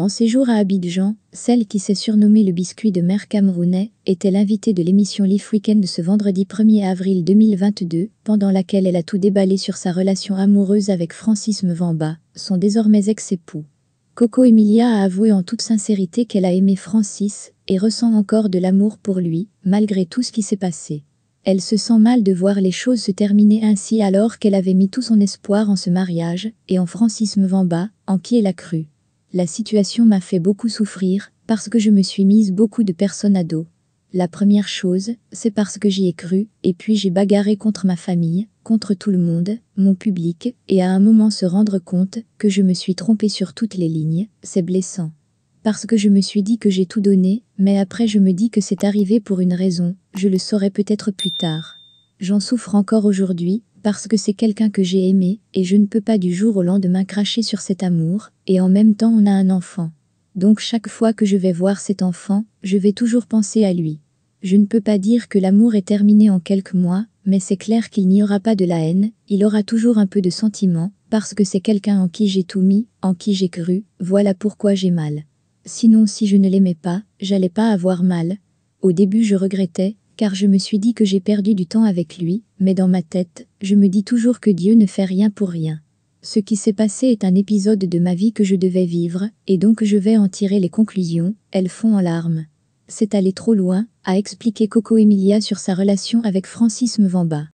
En séjour à Abidjan, celle qui s'est surnommée le biscuit de mère camerounais était l'invitée de l'émission Leaf Weekend ce vendredi 1er avril 2022, pendant laquelle elle a tout déballé sur sa relation amoureuse avec Francis Mvamba, son désormais ex-époux. Coco Emilia a avoué en toute sincérité qu'elle a aimé Francis et ressent encore de l'amour pour lui, malgré tout ce qui s'est passé. Elle se sent mal de voir les choses se terminer ainsi alors qu'elle avait mis tout son espoir en ce mariage et en Francis Mvamba, en qui elle a cru. La situation m'a fait beaucoup souffrir, parce que je me suis mise beaucoup de personnes à dos. La première chose, c'est parce que j'y ai cru, et puis j'ai bagarré contre ma famille, contre tout le monde, mon public, et à un moment se rendre compte que je me suis trompée sur toutes les lignes, c'est blessant. Parce que je me suis dit que j'ai tout donné, mais après je me dis que c'est arrivé pour une raison, je le saurai peut-être plus tard. J'en souffre encore aujourd'hui, parce que c'est quelqu'un que j'ai aimé, et je ne peux pas du jour au lendemain cracher sur cet amour, et en même temps on a un enfant. Donc chaque fois que je vais voir cet enfant, je vais toujours penser à lui. Je ne peux pas dire que l'amour est terminé en quelques mois, mais c'est clair qu'il n'y aura pas de la haine, il aura toujours un peu de sentiment, parce que c'est quelqu'un en qui j'ai tout mis, en qui j'ai cru, voilà pourquoi j'ai mal. Sinon si je ne l'aimais pas, j'allais pas avoir mal. Au début je regrettais, car je me suis dit que j'ai perdu du temps avec lui, mais dans ma tête, je me dis toujours que Dieu ne fait rien pour rien. Ce qui s'est passé est un épisode de ma vie que je devais vivre, et donc je vais en tirer les conclusions, elles font en larmes. C'est aller trop loin, a expliqué Coco Emilia sur sa relation avec Francis Mvamba.